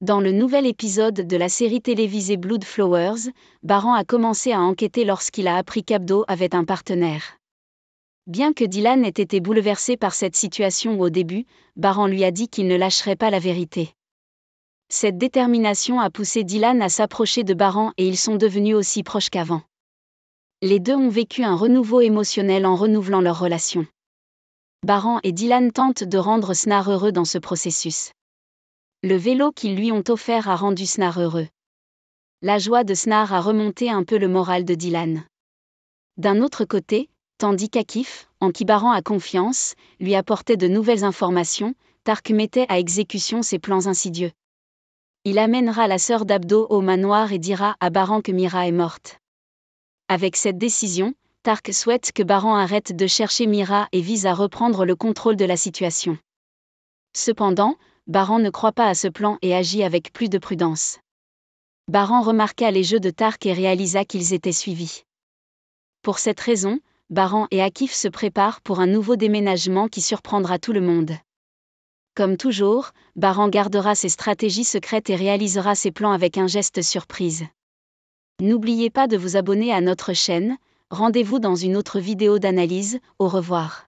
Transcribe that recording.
Dans le nouvel épisode de la série télévisée Blood Flowers, Baran a commencé à enquêter lorsqu'il a appris qu'Abdo avait un partenaire. Bien que Dylan ait été bouleversé par cette situation au début, Baran lui a dit qu'il ne lâcherait pas la vérité. Cette détermination a poussé Dylan à s'approcher de Baran et ils sont devenus aussi proches qu'avant. Les deux ont vécu un renouveau émotionnel en renouvelant leur relation. Baran et Dylan tentent de rendre Snar heureux dans ce processus. Le vélo qu'ils lui ont offert a rendu Snar heureux. La joie de Snar a remonté un peu le moral de Dylan. D'un autre côté, tandis qu'Akif, en qui Baran a confiance, lui apportait de nouvelles informations, Tark mettait à exécution ses plans insidieux. Il amènera la sœur d'Abdo au manoir et dira à Baran que Mira est morte. Avec cette décision, Tark souhaite que Baran arrête de chercher Mira et vise à reprendre le contrôle de la situation. Cependant, Baran ne croit pas à ce plan et agit avec plus de prudence. Baran remarqua les jeux de Tark et réalisa qu'ils étaient suivis. Pour cette raison, Baran et Akif se préparent pour un nouveau déménagement qui surprendra tout le monde. Comme toujours, Baran gardera ses stratégies secrètes et réalisera ses plans avec un geste surprise. N'oubliez pas de vous abonner à notre chaîne, rendez-vous dans une autre vidéo d'analyse, au revoir.